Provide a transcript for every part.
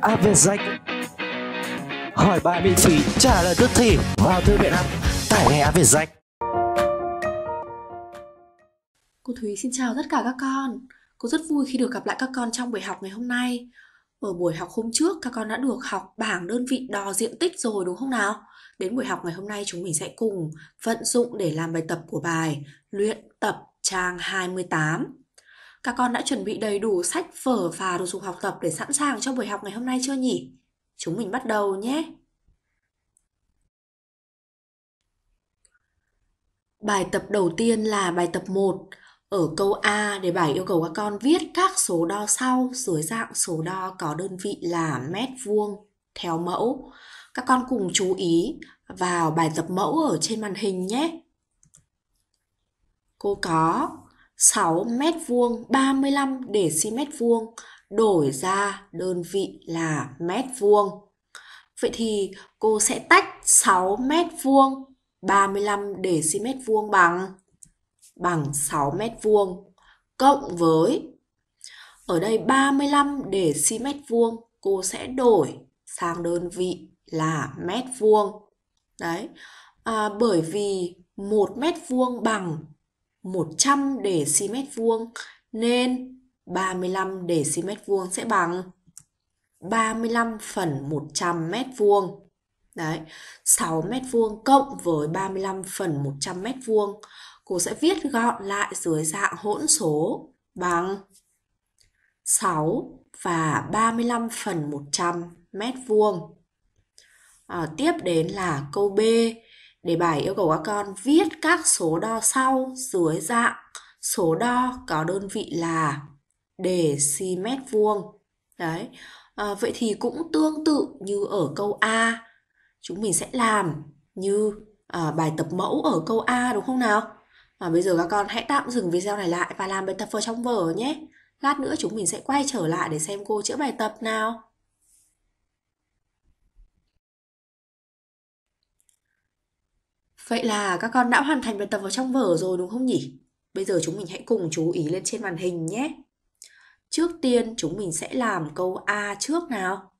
app Việt Danh Hỏi bài miễn phí, trả lời tức thì vào thư viện app, tải ngay app Việt Danh Cô Thúy xin chào tất cả các con Cô rất vui khi được gặp lại các con trong buổi học ngày hôm nay Ở buổi học hôm trước các con đã được học bảng đơn vị đo diện tích rồi đúng không nào? Đến buổi học ngày hôm nay chúng mình sẽ cùng vận dụng để làm bài tập của bài luyện tập trang 28 các con đã chuẩn bị đầy đủ sách, vở và đồ dùng học tập để sẵn sàng cho buổi học ngày hôm nay chưa nhỉ? Chúng mình bắt đầu nhé! Bài tập đầu tiên là bài tập 1. Ở câu A, đề bài yêu cầu các con viết các số đo sau dưới dạng số đo có đơn vị là mét vuông theo mẫu. Các con cùng chú ý vào bài tập mẫu ở trên màn hình nhé. Cô có 6 mét vuông 35 dm vuông đổi ra đơn vị là mét vuông. Vậy thì cô sẽ tách 6 mét vuông 35 dm vuông bằng bằng 6 mét vuông cộng với ở đây 35 dm vuông cô sẽ đổi sang đơn vị là mét vuông. Đấy. À, bởi vì 1 mét vuông bằng 100 dm vuông nên 35 dm vuông sẽ bằng 35 phần 100 m vuông. Đấy, 6 m vuông cộng với 35 phần 100 m vuông. Cô sẽ viết gọn lại dưới dạng hỗn số bằng 6 và 35 phần 100 m vuông. À, tiếp đến là câu B. Đề bài yêu cầu các con viết các số đo sau dưới dạng số đo có đơn vị là đề mét vuông. Đấy. À, vậy thì cũng tương tự như ở câu A, chúng mình sẽ làm như à, bài tập mẫu ở câu A đúng không nào? Và bây giờ các con hãy tạm dừng video này lại và làm bài tập vào trong vở nhé. Lát nữa chúng mình sẽ quay trở lại để xem cô chữa bài tập nào. Vậy là các con đã hoàn thành bài tập vào trong vở rồi đúng không nhỉ? Bây giờ chúng mình hãy cùng chú ý lên trên màn hình nhé. Trước tiên chúng mình sẽ làm câu A trước nào.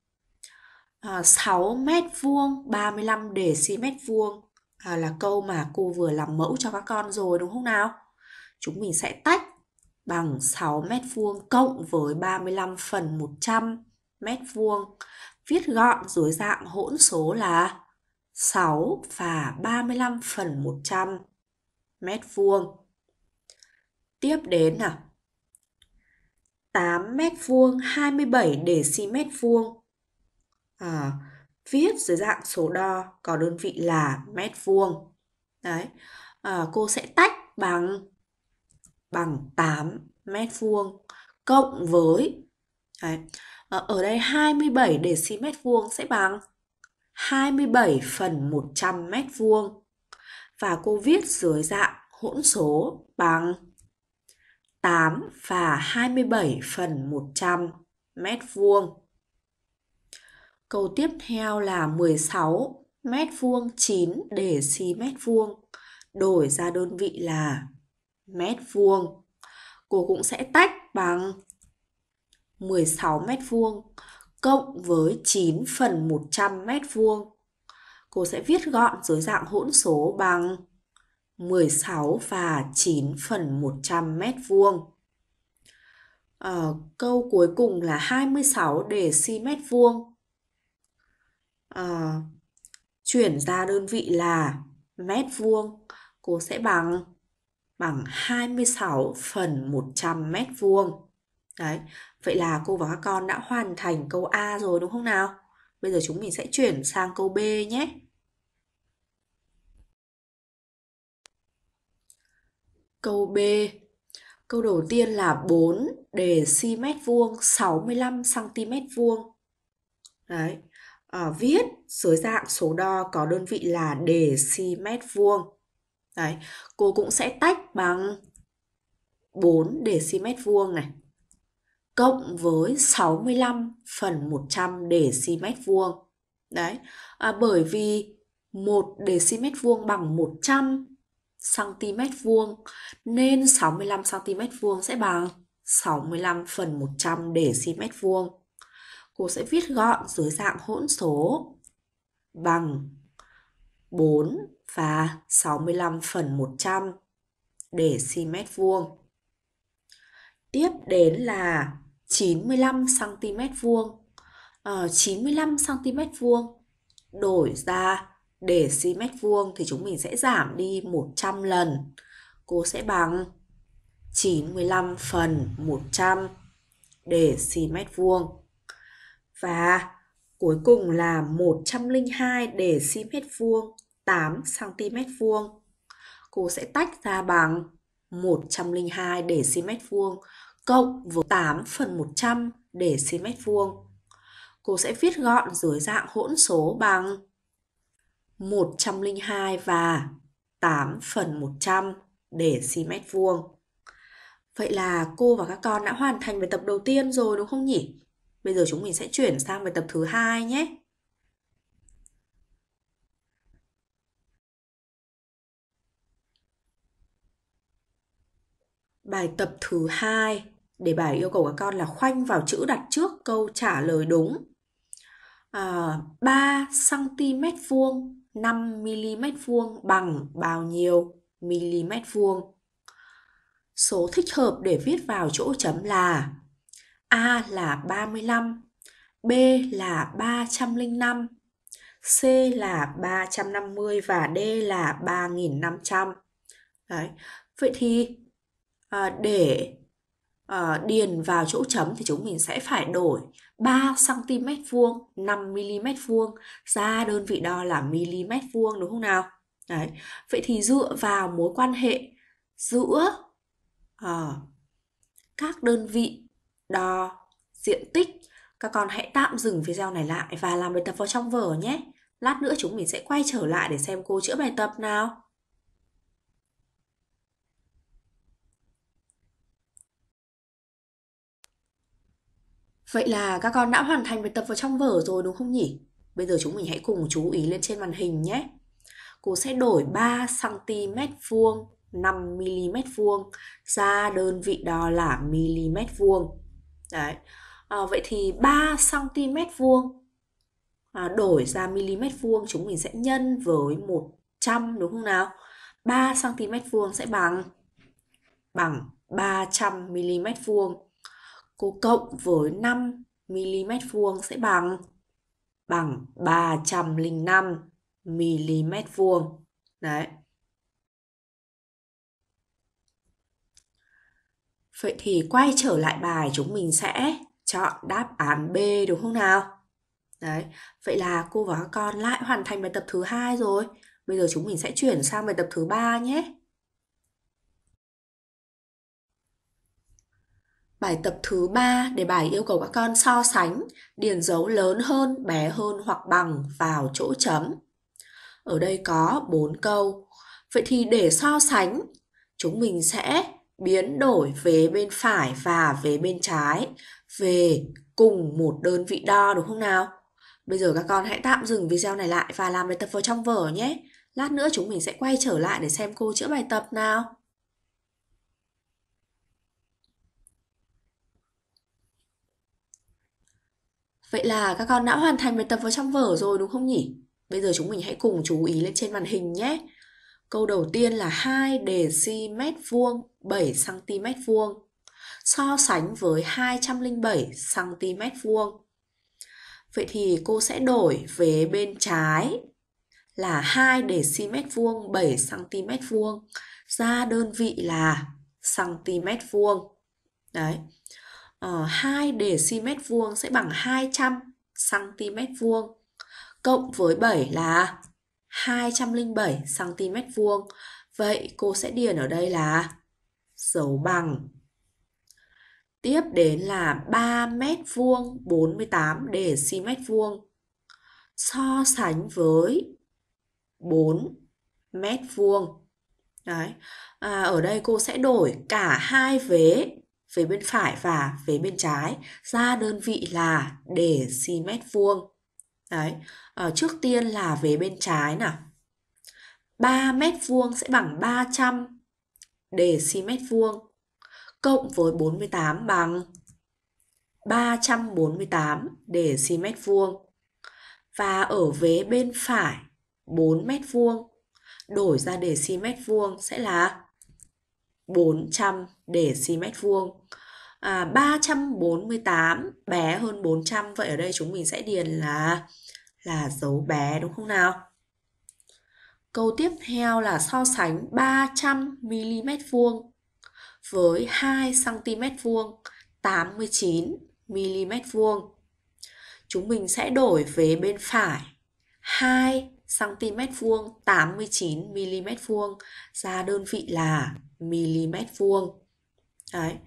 À, 6 mét vuông 35 mét vuông à, là câu mà cô vừa làm mẫu cho các con rồi đúng không nào? Chúng mình sẽ tách bằng 6 mét vuông cộng với 35 phần 100 mét vuông. Viết gọn dưới dạng hỗn số là 6 và 35 phần 100 mét vuông. Tiếp đến nào. 8 mét vuông 27 xi mét vuông. À, viết dưới dạng số đo có đơn vị là mét vuông. Đấy. À, cô sẽ tách bằng bằng 8 mét vuông cộng với đấy, à, ở đây 27 xi mét vuông sẽ bằng 27 phần 100 mét vuông và cô viết dưới dạng hỗn số bằng 8 và 27 phần 100 mét vuông. Câu tiếp theo là 16 mét vuông 9 để xi mét vuông. Đổi ra đơn vị là mét vuông. Cô cũng sẽ tách bằng 16 mét vuông cộng với 9 phần 100 mét vuông. Cô sẽ viết gọn dưới dạng hỗn số bằng 16 và 9 phần 100 mét vuông. À, câu cuối cùng là 26 deci mét vuông. À, chuyển ra đơn vị là mét vuông. Cô sẽ bằng bằng 26 phần 100 mét vuông. Đấy, Vậy là cô và các con đã hoàn thành câu A rồi đúng không nào? Bây giờ chúng mình sẽ chuyển sang câu B nhé. Câu B. Câu đầu tiên là 4 đề mét vuông 65 cm vuông. Đấy. À, viết dưới dạng số đo có đơn vị là đề mét vuông. Đấy, cô cũng sẽ tách bằng 4 đề mét vuông này cộng với 65 phần 100 deci mét vuông. Đấy, à, bởi vì 1 deci vuông bằng 100 cm vuông nên 65 cm vuông sẽ bằng 65 phần 100 deci mét vuông. Cô sẽ viết gọn dưới dạng hỗn số bằng 4 và 65 phần 100 deci mét vuông. Tiếp đến là 95 cm vuông. À, 95 cm vuông đổi ra để cm vuông thì chúng mình sẽ giảm đi 100 lần. Cô sẽ bằng 95 phần 100 để cm vuông. Và cuối cùng là 102 để cm vuông 8 cm vuông. Cô sẽ tách ra bằng 102 để cm vuông cộng với 8 phần 100 để cm vuông. Cô sẽ viết gọn dưới dạng hỗn số bằng 102 và 8 phần 100 để cm vuông. Vậy là cô và các con đã hoàn thành bài tập đầu tiên rồi đúng không nhỉ? Bây giờ chúng mình sẽ chuyển sang bài tập thứ hai nhé. Bài tập thứ hai để bài yêu cầu các con là khoanh vào chữ đặt trước câu trả lời đúng. À, 3 cm vuông 5 mm vuông bằng bao nhiêu mm vuông? Số thích hợp để viết vào chỗ chấm là A là 35, B là 305, C là 350 và D là 3500. Đấy. Vậy thì à, để à, điền vào chỗ chấm thì chúng mình sẽ phải đổi 3 cm vuông, 5 mm vuông ra đơn vị đo là mm vuông đúng không nào? Đấy. Vậy thì dựa vào mối quan hệ giữa à, các đơn vị đo diện tích các con hãy tạm dừng video này lại và làm bài tập vào trong vở nhé. Lát nữa chúng mình sẽ quay trở lại để xem cô chữa bài tập nào. Vậy là các con đã hoàn thành bài tập vào trong vở rồi đúng không nhỉ? Bây giờ chúng mình hãy cùng chú ý lên trên màn hình nhé. Cô sẽ đổi 3 cm vuông 5 mm vuông ra đơn vị đo là mm vuông. Đấy. À, vậy thì 3 cm vuông à, đổi ra mm vuông chúng mình sẽ nhân với 100 đúng không nào? 3 cm vuông sẽ bằng bằng 300 mm vuông cô cộng với 5 mm vuông sẽ bằng bằng 305 mm vuông. Đấy. Vậy thì quay trở lại bài chúng mình sẽ chọn đáp án B đúng không nào? Đấy, vậy là cô và các con lại hoàn thành bài tập thứ hai rồi. Bây giờ chúng mình sẽ chuyển sang bài tập thứ ba nhé. Bài tập thứ ba đề bài yêu cầu các con so sánh điền dấu lớn hơn, bé hơn hoặc bằng vào chỗ chấm. Ở đây có 4 câu. Vậy thì để so sánh, chúng mình sẽ biến đổi về bên phải và về bên trái về cùng một đơn vị đo đúng không nào? Bây giờ các con hãy tạm dừng video này lại và làm bài tập vào trong vở nhé. Lát nữa chúng mình sẽ quay trở lại để xem cô chữa bài tập nào. Vậy là các con đã hoàn thành bài tập vào trong vở rồi đúng không nhỉ? Bây giờ chúng mình hãy cùng chú ý lên trên màn hình nhé. Câu đầu tiên là 2 dm vuông 7 cm vuông so sánh với 207 cm vuông. Vậy thì cô sẽ đổi về bên trái là 2 dm vuông 7 cm vuông ra đơn vị là cm vuông. Đấy, uh, 2 dm vuông sẽ bằng 200 cm vuông cộng với 7 là 207 cm vuông. Vậy cô sẽ điền ở đây là dấu bằng. Tiếp đến là 3 mét vuông 48 dm vuông. So sánh với 4 mét vuông. Đấy. À, ở đây cô sẽ đổi cả hai vế về bên phải và về bên trái ra đơn vị là để mét vuông. Đấy, à, trước tiên là về bên trái nào. 3 mét vuông sẽ bằng 300 mét vuông cộng với 48 bằng 348 mét vuông. Và ở vế bên phải 4 mét vuông đổi ra đề mét vuông sẽ là 400 dm vuông. À, 348 bé hơn 400 vậy ở đây chúng mình sẽ điền là là dấu bé đúng không nào? Câu tiếp theo là so sánh 300 mm vuông với 2 cm vuông 89 mm vuông. Chúng mình sẽ đổi về bên phải 2 cm vuông 89 mm vuông ra đơn vị là mm vuông. Đấy. À,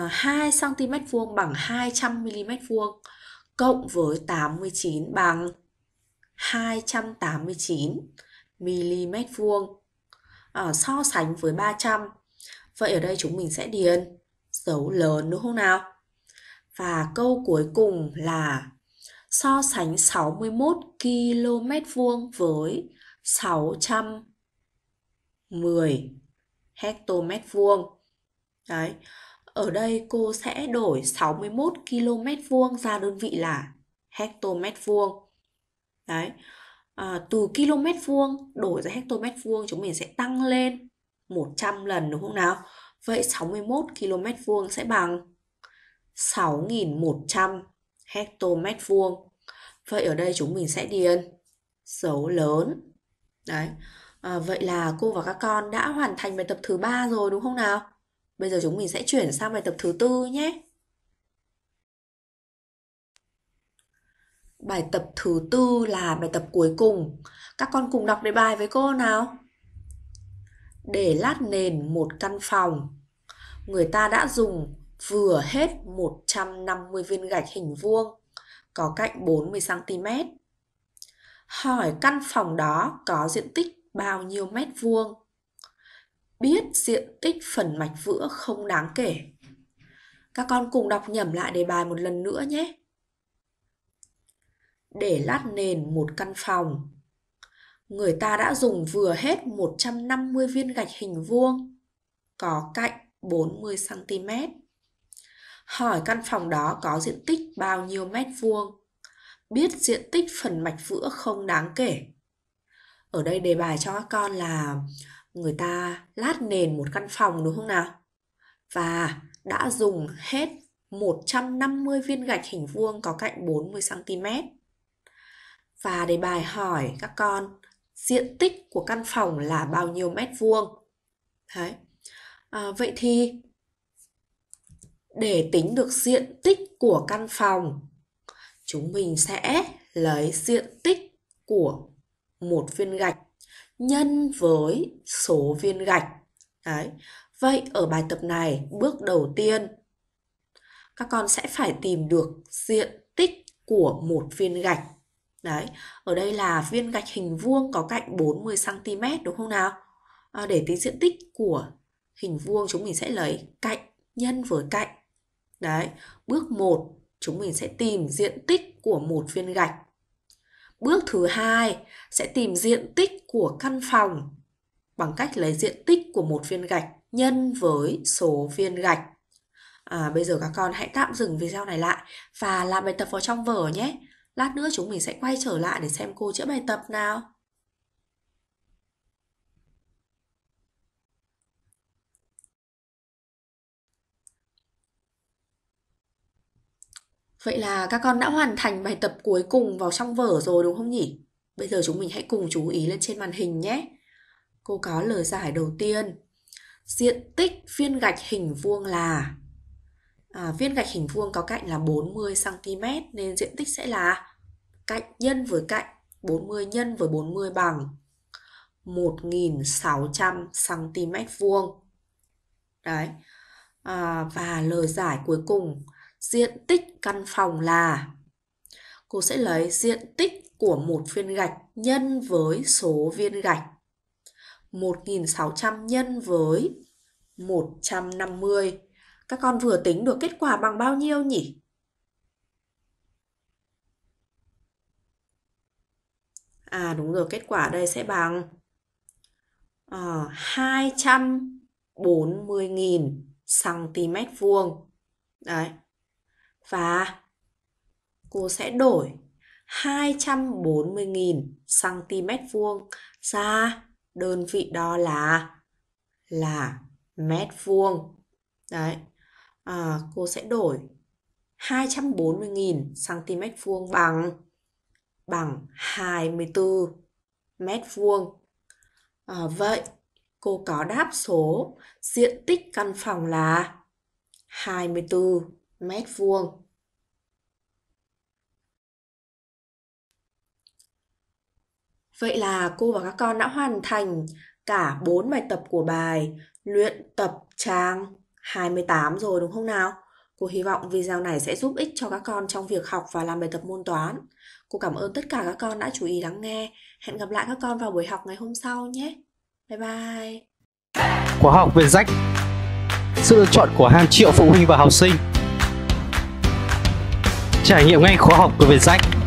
ờ, 2 cm vuông bằng 200 mm vuông cộng với 89 bằng 289 mm vuông. À, so sánh với 300. Vậy ở đây chúng mình sẽ điền dấu lớn đúng không nào? Và câu cuối cùng là so sánh 61 km vuông với 610 hectomet vuông. Đấy. Ở đây cô sẽ đổi 61 km vuông ra đơn vị là hectomet vuông. Đấy. À, từ km vuông đổi ra hectomet vuông chúng mình sẽ tăng lên 100 lần đúng không nào? Vậy 61 km vuông sẽ bằng 6.100 hectomet vuông vậy ở đây chúng mình sẽ điền dấu lớn đấy à, vậy là cô và các con đã hoàn thành bài tập thứ ba rồi đúng không nào bây giờ chúng mình sẽ chuyển sang bài tập thứ tư nhé bài tập thứ tư là bài tập cuối cùng các con cùng đọc đề bài với cô nào để lát nền một căn phòng người ta đã dùng vừa hết 150 viên gạch hình vuông, có cạnh 40cm. Hỏi căn phòng đó có diện tích bao nhiêu mét vuông? Biết diện tích phần mạch vữa không đáng kể. Các con cùng đọc nhẩm lại đề bài một lần nữa nhé. Để lát nền một căn phòng, người ta đã dùng vừa hết 150 viên gạch hình vuông có cạnh 40 cm hỏi căn phòng đó có diện tích bao nhiêu mét vuông. Biết diện tích phần mạch vữa không đáng kể. Ở đây đề bài cho các con là người ta lát nền một căn phòng đúng không nào? Và đã dùng hết 150 viên gạch hình vuông có cạnh 40cm. Và đề bài hỏi các con diện tích của căn phòng là bao nhiêu mét vuông. Đấy. À, vậy thì để tính được diện tích của căn phòng chúng mình sẽ lấy diện tích của một viên gạch nhân với số viên gạch đấy vậy ở bài tập này bước đầu tiên các con sẽ phải tìm được diện tích của một viên gạch đấy ở đây là viên gạch hình vuông có cạnh 40 cm đúng không nào à, để tính diện tích của hình vuông chúng mình sẽ lấy cạnh nhân với cạnh Đấy, bước 1 chúng mình sẽ tìm diện tích của một viên gạch. Bước thứ hai sẽ tìm diện tích của căn phòng bằng cách lấy diện tích của một viên gạch nhân với số viên gạch. À, bây giờ các con hãy tạm dừng video này lại và làm bài tập vào trong vở nhé. Lát nữa chúng mình sẽ quay trở lại để xem cô chữa bài tập nào. Vậy là các con đã hoàn thành bài tập cuối cùng vào trong vở rồi đúng không nhỉ? Bây giờ chúng mình hãy cùng chú ý lên trên màn hình nhé. Cô có lời giải đầu tiên. Diện tích viên gạch hình vuông là à, viên gạch hình vuông có cạnh là 40 cm nên diện tích sẽ là cạnh nhân với cạnh 40 nhân với 40 bằng 1.600 cm vuông. Đấy. À, và lời giải cuối cùng diện tích căn phòng là cô sẽ lấy diện tích của một viên gạch nhân với số viên gạch 1600 nhân với 150. Các con vừa tính được kết quả bằng bao nhiêu nhỉ? À đúng rồi, kết quả đây sẽ bằng à, 240.000 cm vuông. Đấy, và cô sẽ đổi 240.000 cm vuông ra đơn vị đo là là mét vuông. Đấy. À, cô sẽ đổi 240.000 cm vuông bằng bằng 24 mét vuông. À, vậy cô có đáp số diện tích căn phòng là 24 mét vuông. Vậy là cô và các con đã hoàn thành cả 4 bài tập của bài luyện tập trang 28 rồi đúng không nào? Cô hy vọng video này sẽ giúp ích cho các con trong việc học và làm bài tập môn toán. Cô cảm ơn tất cả các con đã chú ý lắng nghe. Hẹn gặp lại các con vào buổi học ngày hôm sau nhé. Bye bye. Khóa học về rách Sự lựa chọn của hàng triệu phụ huynh và học sinh Trải nghiệm ngay khóa học của Việt Rách